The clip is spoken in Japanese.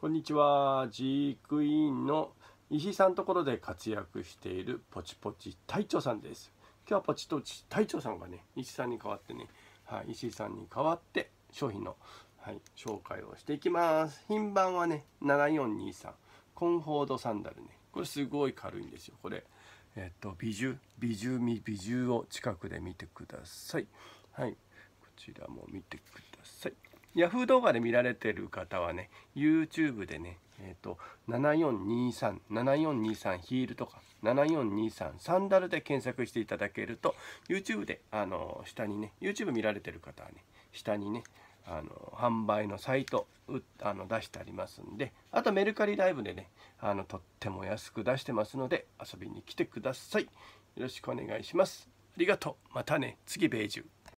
こんにちはジークイーンの石井さんところで活躍しているポチポチ隊長さんです今日はポチポチ隊長さんがね石井さんに代わってね、はい、石井さんに代わって商品の、はい、紹介をしていきます品番はね7423コンフォードサンダルねこれすごい軽いんですよこれえっと美獣美獣美獣を近くで見てくださいはいこちらも見てください Yahoo 動画で見られてる方はね YouTube でねえーと、と74237423ヒールとか7423サンダルで検索していただけると YouTube であの下にね YouTube 見られてる方はね下にねあの販売のサイトあの出してありますんであとメルカリライブでねあのとっても安く出してますので遊びに来てくださいよろしくお願いしますありがとうまたね次ベージュ